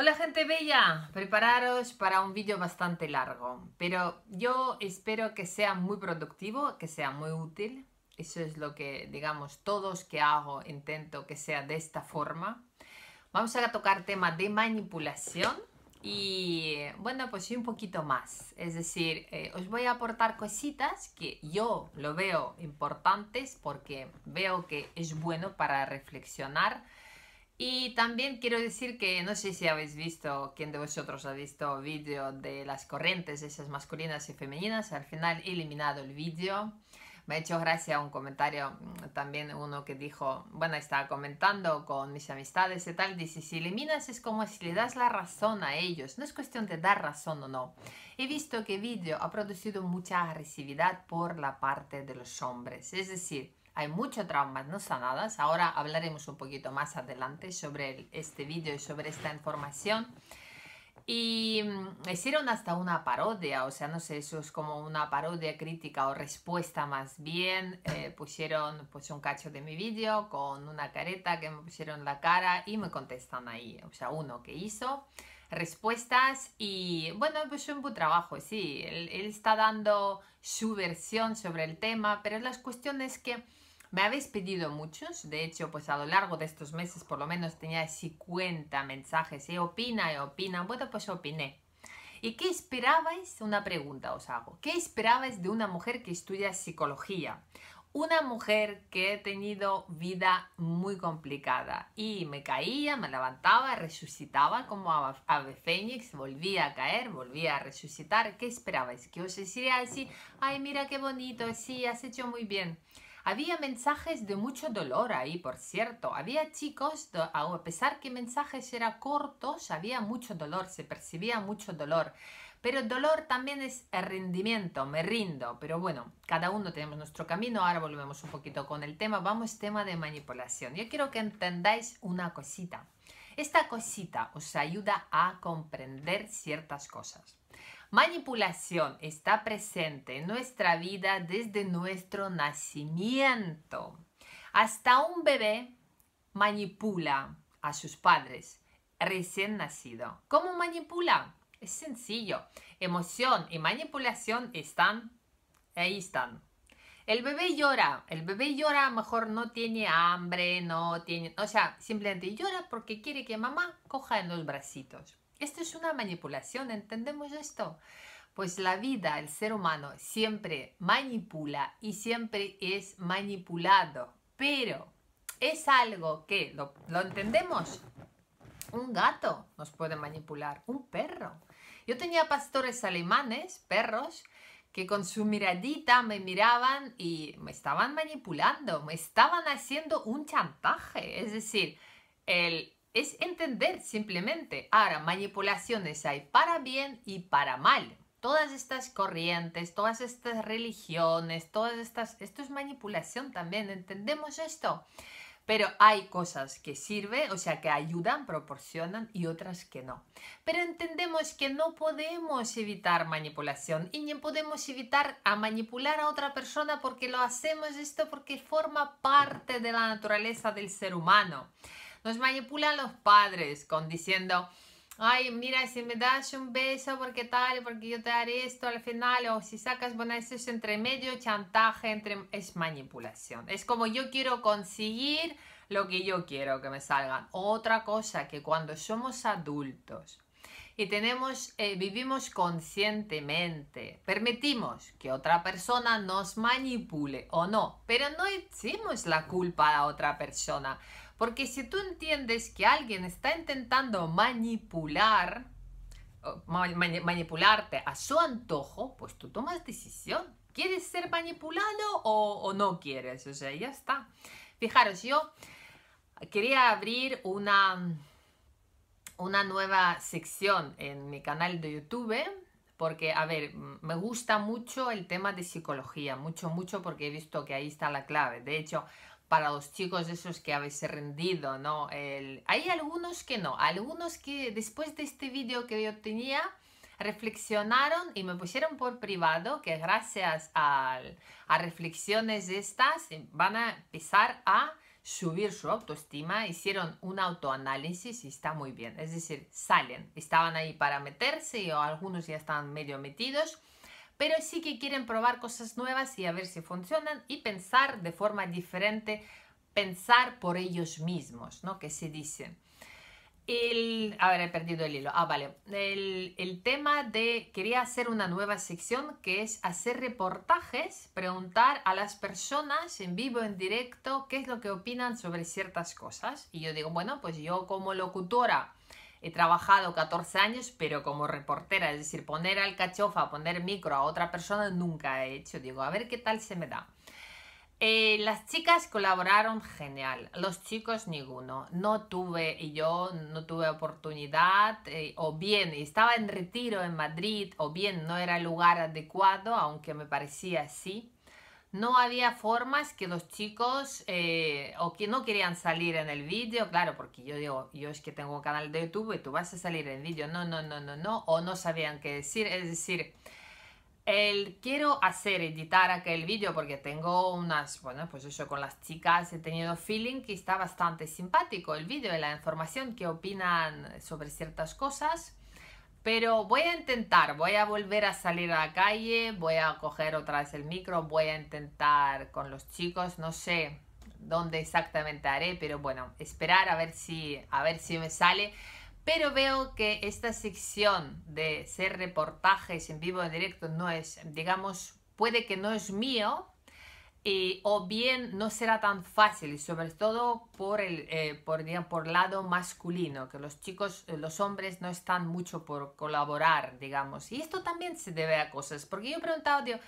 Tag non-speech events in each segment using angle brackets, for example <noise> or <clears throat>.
Hola gente bella, prepararos para un vídeo bastante largo, pero yo espero que sea muy productivo, que sea muy útil. Eso es lo que, digamos, todos que hago intento que sea de esta forma. Vamos a tocar tema de manipulación y, bueno, pues un poquito más. Es decir, eh, os voy a aportar cositas que yo lo veo importantes porque veo que es bueno para reflexionar y también quiero decir que no sé si habéis visto, quién de vosotros ha visto vídeo de las corrientes, esas masculinas y femeninas, al final he eliminado el vídeo. Me ha hecho gracia un comentario, mm, también uno que dijo, bueno, estaba comentando con mis amistades y tal, dice, si eliminas es como si le das la razón a ellos, no es cuestión de dar razón o no. He visto que vídeo ha producido mucha agresividad por la parte de los hombres, es decir, hay mucho traumas no sanadas. Ahora hablaremos un poquito más adelante sobre este vídeo y sobre esta información. Y mm, hicieron hasta una parodia, o sea, no sé, eso es como una parodia crítica o respuesta más bien. Eh, pusieron pues un cacho de mi vídeo con una careta que me pusieron la cara y me contestan ahí, o sea, uno que hizo respuestas y bueno, pues un buen trabajo, sí, él, está dando su versión sobre el tema, pero las cuestiones que me habéis pedido muchos, de hecho, pues a lo largo de estos meses por lo menos tenía 50 mensajes, y ¿eh? opina, y eh, opina, bueno, pues opiné. ¿Y qué esperabais? Una pregunta os hago. ¿Qué esperabais de una mujer que estudia psicología? Una mujer que he tenido vida muy complicada y me caía, me levantaba, resucitaba como ave fénix, volvía a caer, volvía a resucitar. ¿Qué esperabais? Que os decía así, ay mira qué bonito, sí, has hecho muy bien. Había mensajes de mucho dolor ahí, por cierto. Había chicos, a pesar que mensajes eran cortos, había mucho dolor, se percibía mucho dolor. Pero dolor también es el rendimiento, me rindo. Pero bueno, cada uno tenemos nuestro camino. Ahora volvemos un poquito con el tema. Vamos, tema de manipulación. Yo quiero que entendáis una cosita. Esta cosita os ayuda a comprender ciertas cosas. Manipulación está presente en nuestra vida desde nuestro nacimiento. Hasta un bebé manipula a sus padres recién nacido. ¿Cómo manipula? Es sencillo. Emoción y manipulación están, ahí están. El bebé llora, el bebé llora, mejor no tiene hambre, no tiene, o sea, simplemente llora porque quiere que mamá coja en los bracitos. Esto es una manipulación, ¿entendemos esto? Pues la vida, el ser humano, siempre manipula y siempre es manipulado. Pero es algo que, ¿lo, entendemos? Un gato nos puede manipular, un perro. Yo tenía pastores alemanes, perros, que con su miradita me miraban y me estaban manipulando, me estaban haciendo un chantaje. Es decir, el es entender simplemente. Ahora, manipulaciones hay para bien y para mal. Todas estas corrientes, todas estas religiones, todas estas... Esto es manipulación también, ¿entendemos esto? Pero hay cosas que sirven, o sea, que ayudan, proporcionan y otras que no. Pero entendemos que no podemos evitar manipulación y ni podemos evitar a manipular a otra persona porque lo hacemos esto porque forma parte de la naturaleza del ser humano. Nos manipulan los padres con diciendo, ay, mira, si me das un beso, porque tal, porque yo te haré esto al final, o si sacas es entre medio, chantaje, entre... es manipulación. Es como yo quiero conseguir lo que yo quiero que me salgan. Otra cosa que cuando somos adultos y tenemos, eh, vivimos conscientemente, permitimos que otra persona nos manipule o no, pero no echemos la culpa a otra persona porque si tú entiendes que alguien está intentando manipular, manipularte a su antojo, pues tú tomas decisión. ¿Quieres ser manipulado o, no quieres? O sea, ya está. Fijaros, yo quería abrir una, una nueva sección en mi canal de YouTube porque, a ver, me gusta mucho el tema de psicología, mucho, mucho, porque he visto que ahí está la clave. De hecho, para los chicos de esos que habéis rendido, ¿no? hay algunos que no, algunos que después de este vídeo que yo tenía reflexionaron y me pusieron por privado que gracias a, a reflexiones estas eh, van a empezar a subir su autoestima, hicieron un autoanálisis y está muy bien. Es decir, salen, estaban ahí para meterse o algunos ya están medio metidos pero sí que quieren probar cosas nuevas y a ver si funcionan y pensar de forma diferente, pensar por ellos mismos, ¿no? Que se dicen. El, a ver, he perdido el hilo. Ah, vale. El, el, tema de, quería hacer una nueva sección que es hacer reportajes, preguntar a las personas en vivo, en directo, qué es lo que opinan sobre ciertas cosas. Y yo digo, bueno, pues yo como locutora he trabajado 14 años, pero como reportera, es decir, poner al cachofa, poner micro a otra persona, nunca he hecho. Digo, a ver qué tal se me da. Eh, las chicas colaboraron genial, los chicos ninguno. No tuve, y yo no tuve oportunidad, eh, o bien estaba en retiro en Madrid, o bien no era el lugar adecuado, aunque me parecía así no había formas que los chicos eh, o que no querían salir en el vídeo, claro, porque yo digo, yo es que tengo un canal de YouTube y tú vas a salir en vídeo, no, no, no, no, no, o no sabían qué decir, es decir, el quiero hacer, editar aquel vídeo porque tengo unas, bueno, pues eso con las chicas he tenido feeling que está bastante simpático el vídeo y la información que opinan sobre ciertas cosas pero voy a intentar, voy a volver a salir a la calle, voy a coger otra vez el micro, voy a intentar con los chicos, no sé dónde exactamente haré, pero bueno, esperar a ver si, a ver si me sale. Pero veo que esta sección de ser reportajes en vivo en directo no es, digamos, puede que no es mío, eh, o bien no será tan fácil, y sobre todo por el eh, por, por lado masculino, que los chicos, eh, los hombres no están mucho por colaborar, digamos. Y esto también se debe a cosas, porque yo he preguntado, digo,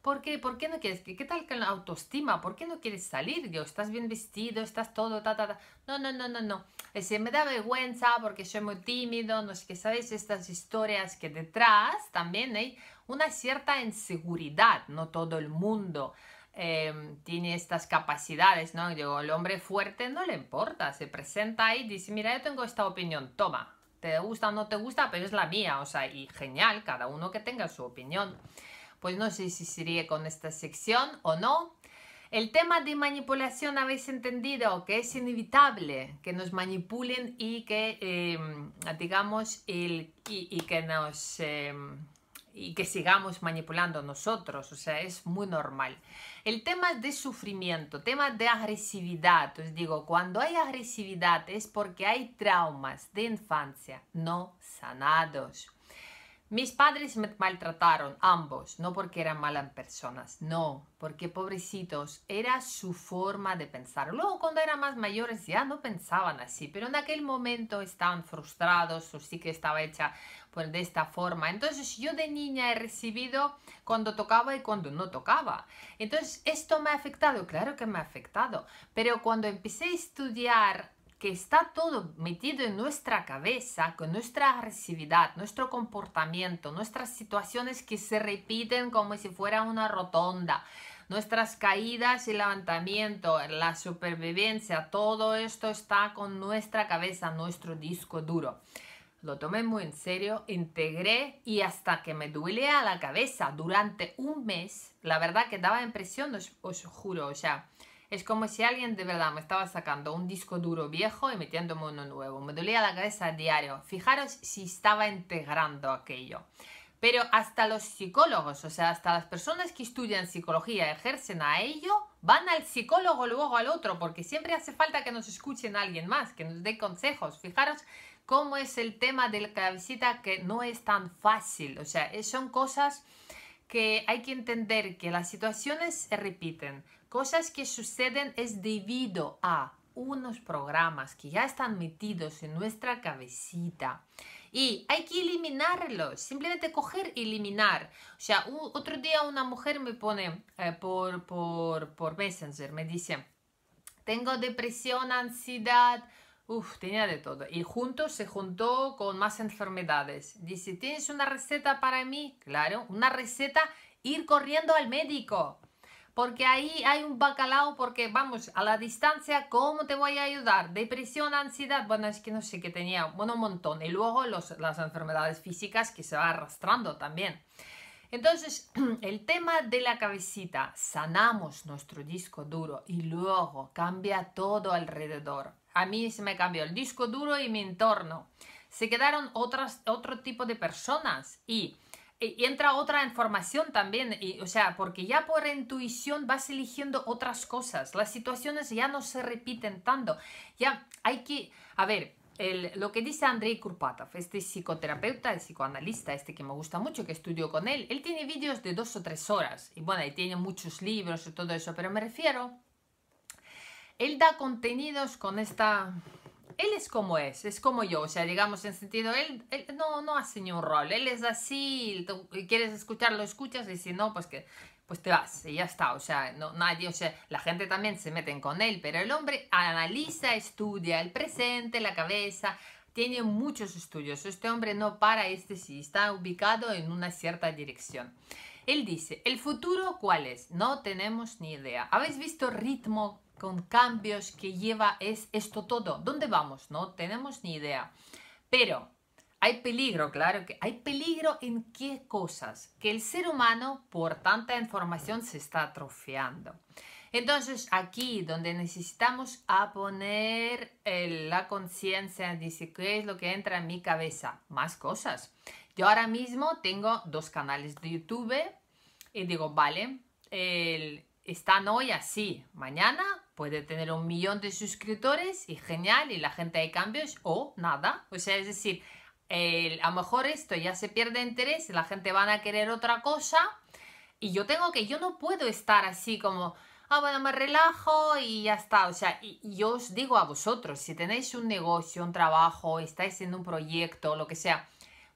¿por qué, ¿por qué no quieres? ¿Qué, tal con la autoestima? ¿Por qué no quieres salir? Digo, estás bien vestido, estás todo, ta, No, no, no, no, no. Es me da vergüenza porque soy muy tímido, no sé qué, ¿sabes? Estas historias que detrás también hay una cierta inseguridad, no todo el mundo. Em, tiene estas capacidades, ¿no? el hombre fuerte no le importa, se presenta ahí, dice, mira, yo tengo esta opinión, toma, te gusta o no te gusta, pero es la mía, o sea, y genial, cada uno que tenga su opinión. Pues no sé si sería con esta sección o no. El tema de manipulación habéis entendido que es inevitable que nos manipulen y que, em, digamos, el, y, que nos... Em, y que sigamos manipulando nosotros, o sea, es muy normal. El tema de sufrimiento, tema de agresividad, os digo, cuando hay agresividad es porque hay traumas de infancia no sanados. Mis padres me maltrataron, ambos, no porque eran malas personas, no, porque pobrecitos, era su forma de pensar. Luego cuando eran más mayores ya no pensaban así, pero en aquel momento estaban frustrados, o sí que estaba hecha pues, de esta forma. Entonces yo de niña he recibido cuando tocaba y cuando no tocaba. Entonces esto me ha afectado, claro que me ha afectado, pero cuando empecé a estudiar que está todo metido en nuestra cabeza, con nuestra agresividad, nuestro comportamiento, nuestras situaciones que se repiten como si fuera una rotonda, nuestras caídas y levantamiento, la supervivencia, todo esto está con nuestra cabeza, nuestro disco duro. Lo tomé muy en serio, integré y hasta que me a la cabeza durante un mes, la verdad que daba impresión, os, juro, o sea, es como si alguien de verdad me estaba sacando un disco duro viejo y metiéndome uno nuevo. Me dolía la cabeza a diario. Fijaros si estaba integrando aquello. Pero hasta los psicólogos, o sea, hasta las personas que estudian psicología, ejercen a ello, van al psicólogo luego al otro, porque siempre hace falta que nos escuchen a alguien más, que nos dé consejos. Fijaros cómo es el tema de la cabecita que no es tan fácil. O sea, son cosas que hay que entender que las situaciones se repiten. Cosas que suceden es debido a unos programas que ya están metidos en nuestra cabecita. Y hay que eliminarlos, simplemente coger y eliminar. O sea, otro día una mujer me pone eh, por, por, por Messenger, me dice, tengo depresión, ansiedad, Uf, tenía de todo. Y junto se juntó con más enfermedades. Dice, ¿tienes una receta para mí? Claro, una receta, ir corriendo al médico. Porque ahí hay un bacalao, porque vamos, a la distancia, ¿cómo te voy a ayudar? Depresión, ansiedad, bueno, es que no sé qué tenía, bueno, un montón. Y luego las enfermedades físicas que se va arrastrando también. Entonces, <clears throat> el tema de la cabecita, sanamos nuestro disco duro y luego cambia todo alrededor. A mí se me cambió el disco duro y mi entorno. Se quedaron otras, otro tipo de personas y, entra otra información también. o sea, porque ya por intuición vas eligiendo otras cosas. Las situaciones ya no se repiten tanto. Ya hay que, a ver, lo que dice Andrei Kurpatov, este psicoterapeuta, el psicoanalista, este que me gusta mucho, que estudió con él, él tiene vídeos de dos o tres horas y bueno, y tiene muchos libros y todo eso, pero me refiero él da contenidos con esta... Él es como es, es como yo, o sea, digamos en sentido, él, no, no hace ni un rol, él es así, tú quieres escucharlo, escuchas y si no, pues que pues te vas y ya está. O sea, no, nadie, o sea, la gente también se mete con él, pero el hombre analiza, estudia el presente, la cabeza, tiene muchos estudios. Este hombre no para, este sí, está ubicado en una cierta dirección. Él dice, ¿el futuro cuál es? No tenemos ni idea. ¿Habéis visto ritmo con cambios que lleva es esto todo. ¿Dónde vamos? No tenemos ni idea. Pero hay peligro, claro que hay peligro en qué cosas. Que el ser humano por tanta información se está atrofiando. Entonces aquí donde necesitamos a poner eh, la conciencia, dice, ¿qué es lo que entra en mi cabeza? Más cosas. Yo ahora mismo tengo dos canales de YouTube y digo, vale, el están hoy así. Mañana puede tener un millón de suscriptores y genial, y la gente hay cambios o nada. O sea, es decir, a lo mejor esto ya se pierde interés, la gente van a querer otra cosa y yo tengo que, yo no puedo estar así como, ah, bueno, me relajo y ya está. O sea, y, yo os digo a vosotros, si tenéis un negocio, un trabajo, estáis en un proyecto, lo que sea,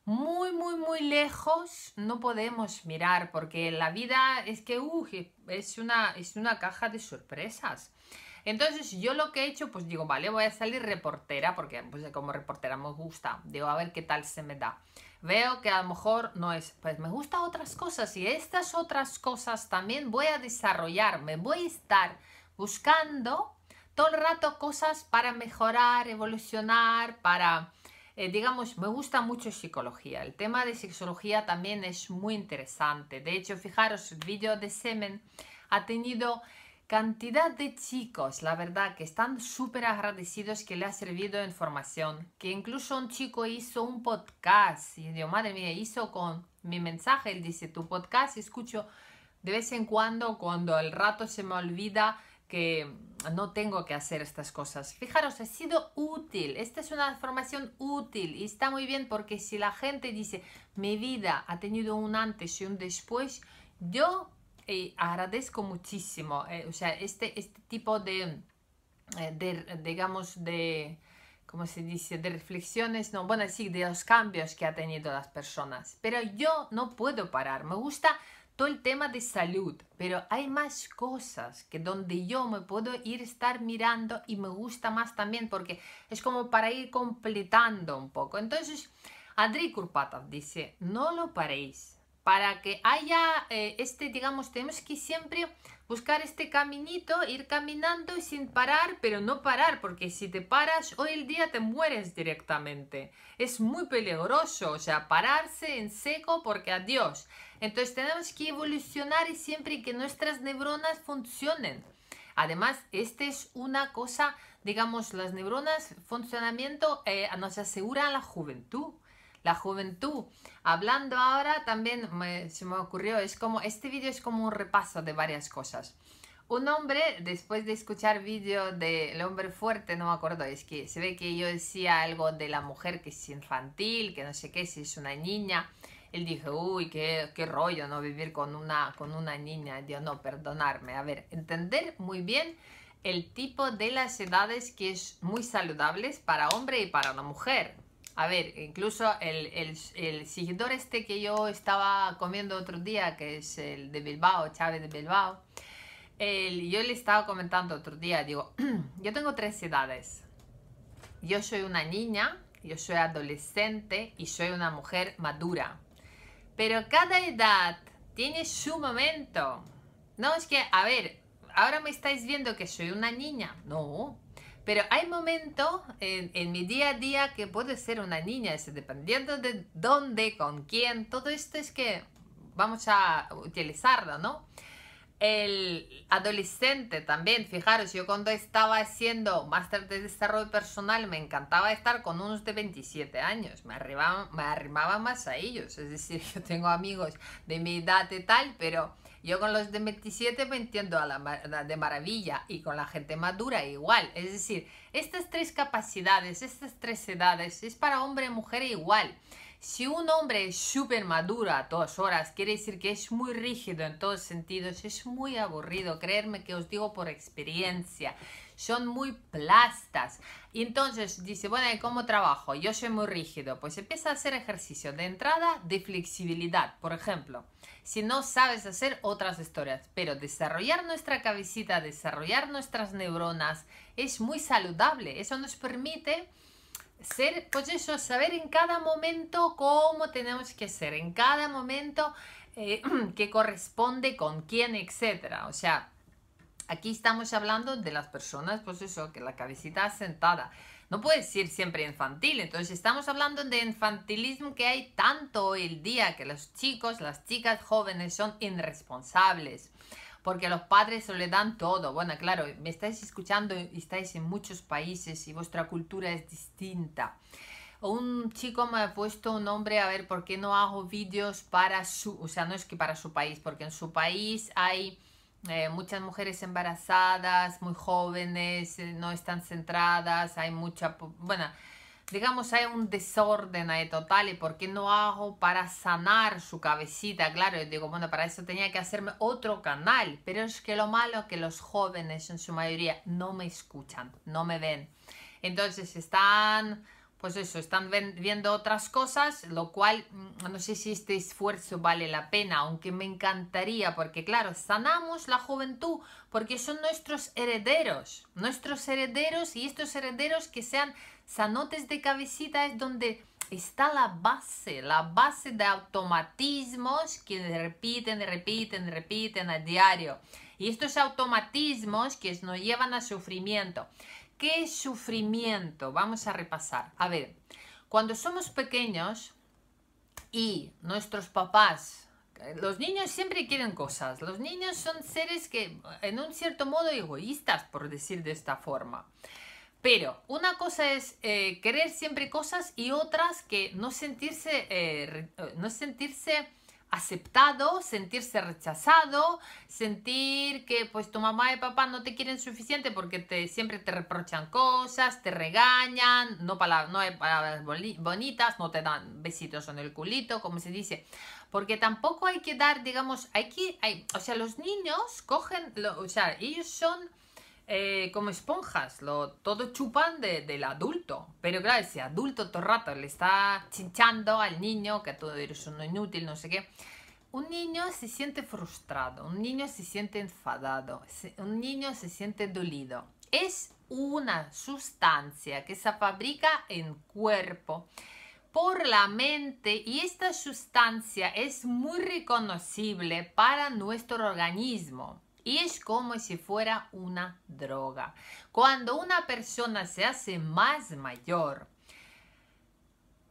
muy, muy, muy lejos no podemos mirar porque la vida es que es, una, es una caja de sorpresas. Entonces yo lo que he hecho, pues digo, vale, voy a salir reportera porque pues, como reportera me gusta. Digo, a ver qué tal se me da. Veo que a lo mejor no es, pues me gustan otras cosas y estas otras cosas también voy a desarrollar, me voy a estar buscando todo el rato cosas para mejorar, evolucionar, para eh, digamos, me gusta mucho psicología. El tema de sexología también es muy interesante. De hecho, fijaros, el vídeo de Semen ha tenido cantidad de chicos, la verdad, que están súper agradecidos que le ha servido en formación. Que incluso un chico hizo un podcast y yo, madre mía, hizo con mi mensaje. Él dice, tu podcast escucho de vez en cuando cuando el rato se me olvida que no tengo que hacer estas cosas. Fijaros, ha sido útil. Esta es una formación útil y está muy bien porque si la gente dice mi vida ha tenido un antes y un después, yo eh, agradezco muchísimo. Eh, o sea, este, este tipo de, eh, de, digamos, de, ¿cómo se dice? De reflexiones, no, bueno, sí, de los cambios que ha tenido las personas. Pero yo no puedo parar. Me gusta el tema de salud, pero hay más cosas que donde yo me puedo ir estar mirando y me gusta más también porque es como para ir completando un poco. Entonces, Adri Curpata dice, no lo paréis. Para que haya eh, este, digamos, tenemos que siempre buscar este caminito, ir caminando sin parar, pero no parar, porque si te paras, hoy el día te mueres directamente. Es muy peligroso, o sea, pararse en seco porque adiós. Entonces tenemos que evolucionar y siempre que nuestras neuronas funcionen. Además, esta es una cosa, digamos, las neuronas, funcionamiento eh, nos aseguran la juventud. La juventud. Hablando ahora también se me ocurrió, es como, este vídeo es como un repaso de varias cosas. Un hombre, después de escuchar vídeo del hombre fuerte, no me acuerdo, es que se ve que yo decía algo de la mujer que es infantil, que no sé qué, si es una niña él dijo, uy, qué, qué rollo, ¿no? Vivir con una, con una niña, Dios, no, perdonarme. A ver, entender muy bien el tipo de las edades que es muy saludables para hombre y para una mujer. A ver, incluso el, el, seguidor este que yo estaba comiendo otro día, que es el de Bilbao, Chávez de Bilbao, el, yo le estaba comentando otro día, digo, <clears throat> yo tengo tres edades. Yo soy una niña, yo soy adolescente y soy una mujer madura. Pero cada edad tiene su momento. No es que, a ver, ahora me estáis viendo que soy una niña. No. Pero hay momento en, mi día a día que puede ser una niña, es dependiendo de dónde, con quién, todo esto es que vamos a utilizarlo, ¿no? el adolescente también. Fijaros, yo cuando estaba haciendo máster de desarrollo personal me encantaba estar con unos de 27 años, me arrimaba, me más a ellos, es decir, <laughs> yo tengo amigos de mi edad y tal, pero yo con los de 27 me entiendo a la, de maravilla y con la gente madura igual, es decir, estas tres capacidades, estas tres edades, es para hombre y mujer igual. Si un hombre es súper maduro a todas horas, quiere decir que es muy rígido en todos sentidos, es muy aburrido, creerme que os digo por experiencia, son muy plastas. Y entonces dice, bueno, ¿y cómo trabajo? Yo soy muy rígido. Pues empieza a hacer ejercicio de entrada de flexibilidad, por ejemplo. Si no sabes hacer otras historias, pero desarrollar nuestra cabecita, desarrollar nuestras neuronas es muy saludable. Eso nos permite ser, pues eso, saber en cada momento cómo tenemos que ser, en cada momento eh, <clears throat> qué que corresponde con quién, etcétera. O sea, aquí estamos hablando de las personas, pues eso, que la cabecita sentada. No puede ser siempre infantil, entonces estamos hablando de infantilismo que hay tanto hoy el día, que los chicos, las chicas jóvenes son irresponsables porque los padres se le dan todo. Bueno, claro, me estáis escuchando, y estáis en muchos países y vuestra cultura es distinta. Un chico me ha puesto un nombre, a ver, ¿por qué no hago vídeos para su, o sea, no es que para su país, porque en su país hay... Eh, muchas mujeres embarazadas, muy jóvenes, eh, no están centradas, hay mucha, bueno, digamos, hay un desorden ahí total y por qué no hago para sanar su cabecita. Claro, yo digo, bueno, para eso tenía que hacerme otro canal, pero es que lo malo es que los jóvenes en su mayoría no me escuchan, no me ven. Entonces están pues eso, están viendo otras cosas, lo cual mm, no sé si este esfuerzo vale la pena, aunque me encantaría, porque claro, sanamos la juventud, porque son nuestros herederos, nuestros herederos y estos herederos que sean sanotes de cabecita es donde está la base, la base de automatismos que repiten, repiten, repiten a diario. Y estos automatismos que nos llevan a sufrimiento. ¿Qué sufrimiento? Vamos a repasar. A ver, cuando somos pequeños y nuestros papás eh, los niños siempre quieren cosas. Los niños son seres que, en un cierto modo, egoístas, por decir de esta forma. Pero una cosa es eh, querer siempre cosas y otras que no sentirse, eh, no sentirse aceptado, sentirse rechazado, sentir que pues tu mamá y papá no te quieren suficiente porque te, siempre te reprochan cosas, te regañan, no, palabras, no hay palabras bonitas, no te dan besitos en el culito, como se dice. Porque tampoco hay que dar, digamos, hay que, o sea, los niños cogen, o sea, ellos son eh, como esponjas, lo, todo chupan del adulto. Pero claro, ese adulto todo rato le está chinchando al niño que todo eres uno inútil, no sé qué. Un niño se siente frustrado, un niño se siente enfadado, un niño se siente dolido. Es una sustancia que se fabrica en cuerpo por la mente y esta sustancia es muy reconocible para nuestro organismo. Y es como si fuera una droga. Cuando una persona se hace más mayor,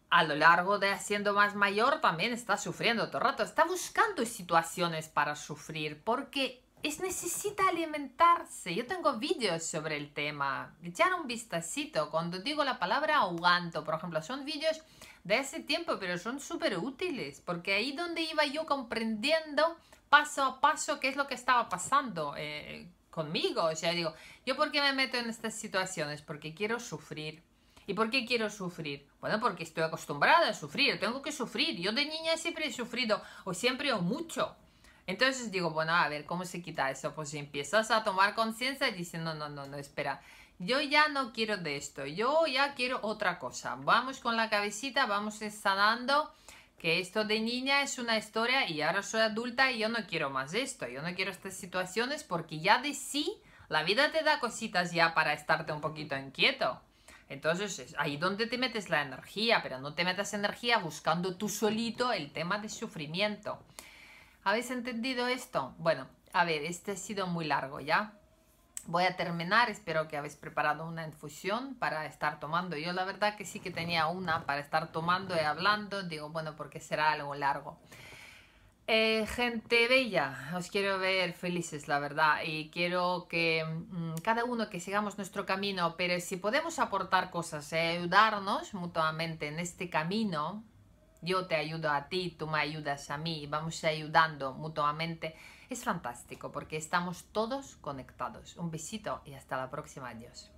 a lo largo de siendo más mayor también está sufriendo todo el rato, está buscando situaciones para sufrir porque es necesita alimentarse. Yo tengo vídeos sobre el tema. Echar un vistacito. Cuando digo la palabra ahogando, por ejemplo, son vídeos de ese tiempo, pero son súper útiles porque ahí donde iba yo comprendiendo paso a paso qué es lo que estaba pasando eh, conmigo. O sea, digo, ¿yo por qué me meto en estas situaciones? Porque quiero sufrir. ¿Y por qué quiero sufrir? Bueno, porque estoy acostumbrada a sufrir, tengo que sufrir. Yo de niña siempre he sufrido, o siempre o mucho. Entonces digo, bueno, a ver, ¿cómo se quita eso? Pues empiezas a tomar conciencia y dices, no, no, no, no, espera, yo ya no quiero de esto, yo ya quiero otra cosa. Vamos con la cabecita, vamos sanando que esto de niña es una historia y ahora soy adulta y yo no quiero más esto, yo no quiero estas situaciones porque ya de sí la vida te da cositas ya para estarte un poquito inquieto. Entonces es ahí donde te metes la energía, pero no te metas energía buscando tú solito el tema de sufrimiento. ¿Habéis entendido esto? Bueno, a ver, este ha sido muy largo ya. Voy a terminar, espero que habéis preparado una infusión para estar tomando. Yo la verdad que sí que tenía una para estar tomando y hablando, digo, bueno, porque será algo largo. Eh, gente bella, os quiero ver felices, la verdad, y quiero que mm, cada uno que sigamos nuestro camino, pero si podemos aportar cosas, y eh, ayudarnos mutuamente en este camino, yo te ayudo a ti, tú me ayudas a mí, vamos ayudando mutuamente es fantástico porque estamos todos conectados. Un besito y hasta la próxima. Adiós.